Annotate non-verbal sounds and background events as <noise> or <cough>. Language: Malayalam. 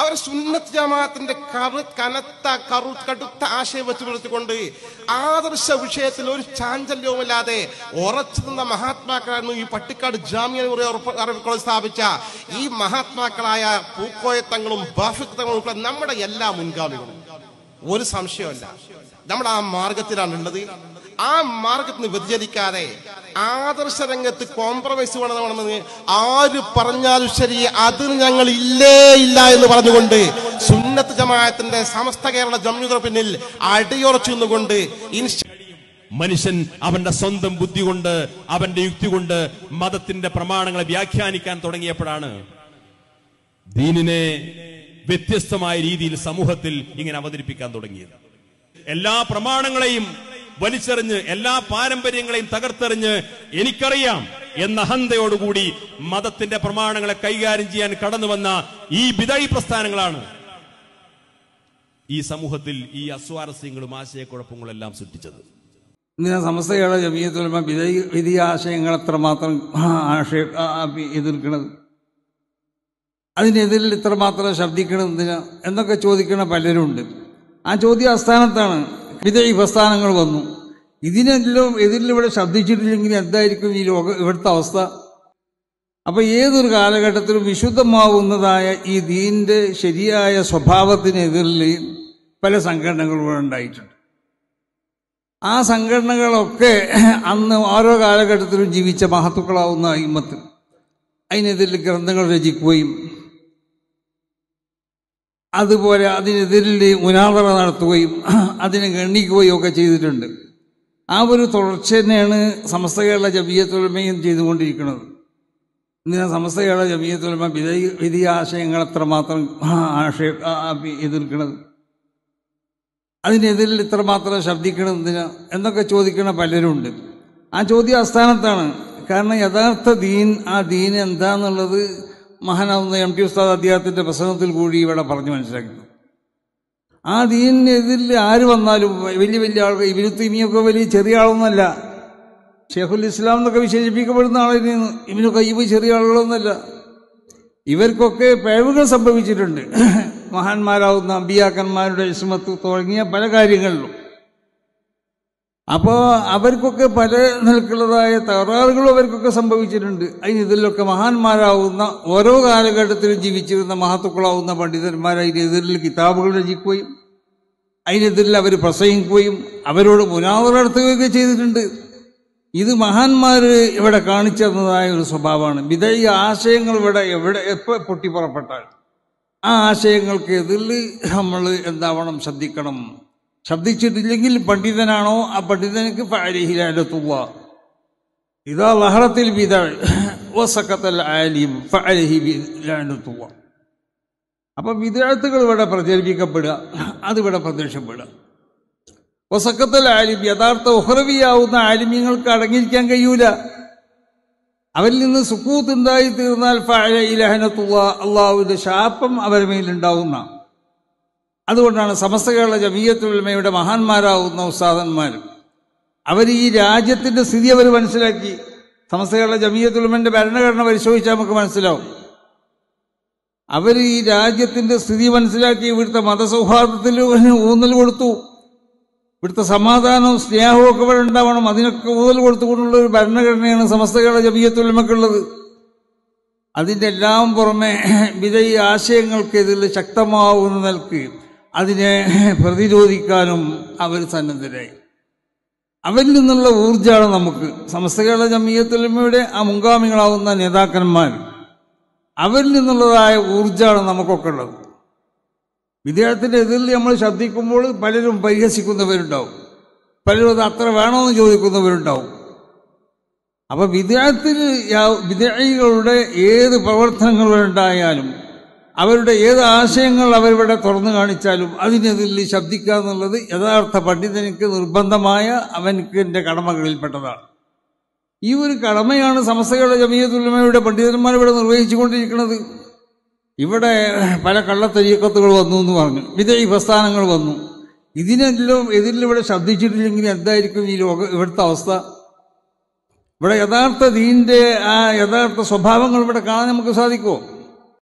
അവർ സുന്നത്ത് ജമാഅത്തിന്റെ കറു കനത്ത കറു കടുത്ത ആശയം വെച്ച് പുലർത്തിക്കൊണ്ട് ആദർശ വിഷയത്തിൽ ഒരു ചാഞ്ചല്യവുമില്ലാതെ ഉറച്ചു നിന്ന മഹാത്മാക്കളായിരുന്നു ഈ പട്ടിക്കാട് ജാമ്യ കോളേജ് സ്ഥാപിച്ച ഈ മഹാത്മാക്കളായ പൂക്കോയത്തങ്ങളും ബാഫിത്തങ്ങളും തങ്ങളും ഉൾപ്പെടെ നമ്മുടെ എല്ലാ മുൻഗാമികളും ഒരു സംശയമല്ല നമ്മൾ ആ മാർഗത്തിലാണ് ഉള്ളത് ആ മാർഗത്തിൽ നിന്ന് വ്യതിചരിക്കാതെ ആദർശ രംഗത്ത് കോംപ്രമൈസ് വേണമെന്ന് ആര് പറഞ്ഞാലും ശരി അത് ഞങ്ങൾ ഇല്ലേ ഇല്ല എന്ന് പറഞ്ഞുകൊണ്ട് സുന്നത്ത് ജമാഅത്തിന്റെ സമസ്ത കേരള ജമ്മുതിന് പിന്നിൽ അടിയുറച്ചു നിന്നുകൊണ്ട് മനുഷ്യൻ അവന്റെ സ്വന്തം ബുദ്ധി കൊണ്ട് അവന്റെ യുക്തി കൊണ്ട് മതത്തിന്റെ പ്രമാണങ്ങളെ വ്യാഖ്യാനിക്കാൻ തുടങ്ങിയപ്പോഴാണ് ദീനിനെ വ്യത്യസ്തമായ രീതിയിൽ സമൂഹത്തിൽ ഇങ്ങനെ അവതരിപ്പിക്കാൻ തുടങ്ങിയത് എല്ലാ പ്രമാണങ്ങളെയും വലിച്ചെറിഞ്ഞ് എല്ലാ പാരമ്പര്യങ്ങളെയും തകർത്തെറിഞ്ഞ് എനിക്കറിയാം എന്ന അഹന്തയോടുകൂടി മതത്തിന്റെ പ്രമാണങ്ങളെ കൈകാര്യം ചെയ്യാൻ കടന്നു വന്ന ഈ വിതഴി പ്രസ്ഥാനങ്ങളാണ് ഈ സമൂഹത്തിൽ ഈ അസ്വാരസ്യങ്ങളും ആശയക്കുഴപ്പങ്ങളും എല്ലാം സൃഷ്ടിച്ചത് ഇങ്ങനെ സമസ്തയുടെ ജമീയത്തിൽ വിധി വിധി ആശയങ്ങൾ എത്രമാത്രം ആശയ എതിർക്കണത് അതിനെതിരിൽ ഇത്രമാത്രം ശബ്ദിക്കണം എന്തിനാ എന്നൊക്കെ ചോദിക്കണ പലരുണ്ട് ആ ചോദ്യ ആസ്ഥാനത്താണ് വിധേയി പ്രസ്ഥാനങ്ങൾ വന്നു ഇതിനെല്ലാം എതിരിലിവിടെ ശബ്ദിച്ചിട്ടില്ലെങ്കിൽ എന്തായിരിക്കും ഈ ലോക ഇവിടുത്തെ അവസ്ഥ അപ്പോൾ ഏതൊരു കാലഘട്ടത്തിലും വിശുദ്ധമാവുന്നതായ ഈ ദീൻ്റെ ശരിയായ സ്വഭാവത്തിനെതിരിൽ പല സംഘടനകളും ഉണ്ടായിട്ടുണ്ട് ആ സംഘടനകളൊക്കെ അന്ന് ഓരോ കാലഘട്ടത്തിലും ജീവിച്ച മഹത്തുക്കളാവുന്ന ഇമ്മത്തിൽ അതിനെതിരിൽ ഗ്രന്ഥങ്ങൾ രചിക്കുകയും അതുപോലെ അതിനെതിരെ മുനാദറ നടത്തുകയും <clears throat> അതിനെ ഗണ്ണിക്കുകയും ഒക്കെ ചെയ്തിട്ടുണ്ട് ആ ഒരു തുടർച്ച തന്നെയാണ് സമസ്ത കേരള ജമീയത്തൊലമയും ചെയ്തുകൊണ്ടിരിക്കുന്നത് ഇങ്ങനെ സമസ്ത കേരള ജമീയത്തൊലമ വിധ വിധി ആശയങ്ങൾ എത്രമാത്രം <clears throat> ആശയ എതിർക്കുന്നത് അതിനെതിരിൽ ഇത്രമാത്രം ശബ്ദിക്കണതിന് എന്നൊക്കെ ചോദിക്കുന്ന പലരുണ്ട് ആ ചോദ്യം ആസ്ഥാനത്താണ് കാരണം യഥാർത്ഥ ദീൻ ആ ദീൻ എന്താന്നുള്ളത് മഹാനാഥ എം ടി ഉസ്താദ് അദ്ദേഹത്തിൻ്റെ പ്രസംഗത്തിൽ കൂടി ഇവിടെ പറഞ്ഞു മനസ്സിലാക്കുന്നു ആ ദീനിനെതിൽ ആര് വന്നാലും വലിയ വലിയ ആൾ ഇവര് ഇനിയൊക്കെ വലിയ ചെറിയ ആളൊന്നുമല്ല ഷെയ്ഖുൽ ഇസ്ലാം എന്നൊക്കെ വിശേഷിപ്പിക്കപ്പെടുന്ന ആളിന് ഇവന് കയ്യ് ചെറിയ ആളുകളൊന്നുമല്ല ഇവർക്കൊക്കെ പിഴവുകൾ സംഭവിച്ചിട്ടുണ്ട് മഹാന്മാരാവുന്ന അബിയാക്കന്മാരുടെ ഇസ്മത്ത് തുടങ്ങിയ പല കാര്യങ്ങളിലും അപ്പോ അവർക്കൊക്കെ പല നിലക്കുള്ളതായ തകരാറുകളും അവർക്കൊക്കെ സംഭവിച്ചിട്ടുണ്ട് അതിന് ഇതിലൊക്കെ മഹാന്മാരാവുന്ന ഓരോ കാലഘട്ടത്തിലും ജീവിച്ചിരുന്ന മഹത്തുക്കളാവുന്ന പണ്ഡിതന്മാർ അതിനെതിരിൽ കിതാബുകൾ രചിക്കുകയും അതിനെതിരിൽ അവർ പ്രസംഗിക്കുകയും അവരോട് മുനാവറ നടത്തുകയൊക്കെ ചെയ്തിട്ടുണ്ട് ഇത് മഹാന്മാർ ഇവിടെ കാണിച്ചതായ ഒരു സ്വഭാവമാണ് വിധേയ ആശയങ്ങൾ ഇവിടെ എവിടെ എപ്പോൾ പൊട്ടിപ്പുറപ്പെട്ടാൽ ആ ആശയങ്ങൾക്ക് എതിരിൽ നമ്മൾ എന്താവണം ശ്രദ്ധിക്കണം ശബ്ദിച്ചിട്ടില്ലെങ്കിൽ പണ്ഡിതനാണോ ആ പണ്ഡിതനക്ക് ഫഅലിഹിലാലത്തുള്ള ഇതാ ലഹറത്തിൽ വിത വസക്കത്തൽ ആലിം ഫഅലിഹി ലാനത്തുള്ള അപ്പം വിദ്യാർത്ഥികൾ ഇവിടെ പ്രചരിപ്പിക്കപ്പെടുക അതിവിടെ പ്രത്യക്ഷപ്പെടുക വസക്കത്തൽ ആലിം യഥാർത്ഥ ഉഹ്രവിയാവുന്ന ആലിമ്യങ്ങൾക്ക് അടങ്ങിയിരിക്കാൻ കഴിയൂല അവരിൽ നിന്ന് സുക്കൂത്ത് ഉണ്ടായി തീർന്നാൽ ഫഅല ഇലഹനത്തുള്ള അള്ളാഹുവിന്റെ ശാപം അവരുടെ മേലുണ്ടാവുന്നതാണ് അതുകൊണ്ടാണ് സമസ്ത കേരള ജമീയത്തുലമയുടെ മഹാന്മാരാകുന്ന ഉസ്താദന്മാർ അവർ ഈ രാജ്യത്തിൻ്റെ സ്ഥിതി അവർ മനസ്സിലാക്കി സമസ്ത കേരള ജമീയത്തുലമൻ്റെ ഭരണഘടന പരിശോധിച്ചാൽ നമുക്ക് മനസ്സിലാവും അവർ ഈ രാജ്യത്തിൻ്റെ സ്ഥിതി മനസ്സിലാക്കി ഇവിടുത്തെ മതസൗഹാർദ്ദത്തിൽ ഊന്നൽ കൊടുത്തു ഇവിടുത്തെ സമാധാനവും സ്നേഹവും ഒക്കെ ഇവിടെ ഉണ്ടാവണം അതിനൊക്കെ ഊന്നൽ കൊടുത്തുകൊണ്ടുള്ള ഒരു ഭരണഘടനയാണ് സമസ്ത കേരള ജമീയത്തുലമക്കുള്ളത് അതിൻ്റെ എല്ലാം പുറമെ വിജയി ഇതിൽ ശക്തമാവുന്ന നിൽക്കുകയും അതിനെ പ്രതിരോധിക്കാനും അവർ സന്നദ്ധരായി അവരിൽ നിന്നുള്ള ഊർജ്ജമാണ് നമുക്ക് സമസ്ത കേരള ജമീയത്തുലമയുടെ ആ മുൻഗാമികളാവുന്ന നേതാക്കന്മാർ അവരിൽ നിന്നുള്ളതായ ഊർജ്ജമാണ് നമുക്കൊക്കെ ഉള്ളത് വിദ്യാർത്ഥിൻ്റെ എതിരിൽ നമ്മൾ ശബ്ദിക്കുമ്പോൾ പലരും പരിഹസിക്കുന്നവരുണ്ടാവും പലരും അത് അത്ര വേണമെന്ന് ചോദിക്കുന്നവരുണ്ടാവും അപ്പോൾ വിദ്യാർത്ഥി വിദ്യാർത്ഥികളുടെ ഏത് പ്രവർത്തനങ്ങളുണ്ടായാലും അവരുടെ ഏത് ആശയങ്ങൾ അവരിവിടെ തുറന്നു കാണിച്ചാലും അതിനെതിരിൽ ശബ്ദിക്കുക എന്നുള്ളത് യഥാർത്ഥ പണ്ഡിതനിക്ക് നിർബന്ധമായ അവനക്കിൻ്റെ കടമകളിൽപ്പെട്ടതാണ് ഈ ഒരു കടമയാണ് സമസ്തകളുടെ ജമീയത്തുലമയുടെ പണ്ഡിതന്മാർ ഇവിടെ നിർവഹിച്ചുകൊണ്ടിരിക്കുന്നത് ഇവിടെ പല കള്ളത്തരീക്കത്തുകൾ വന്നു എന്ന് പറഞ്ഞു വിദേശ പ്രസ്ഥാനങ്ങൾ വന്നു ഇതിനെല്ലാം എതിരിലിവിടെ ശബ്ദിച്ചിട്ടില്ലെങ്കിൽ എന്തായിരിക്കും ഈ ലോക ഇവിടുത്തെ അവസ്ഥ ഇവിടെ യഥാർത്ഥ ദീൻ്റെ ആ യഥാർത്ഥ സ്വഭാവങ്ങൾ ഇവിടെ കാണാൻ നമുക്ക് സാധിക്കുമോ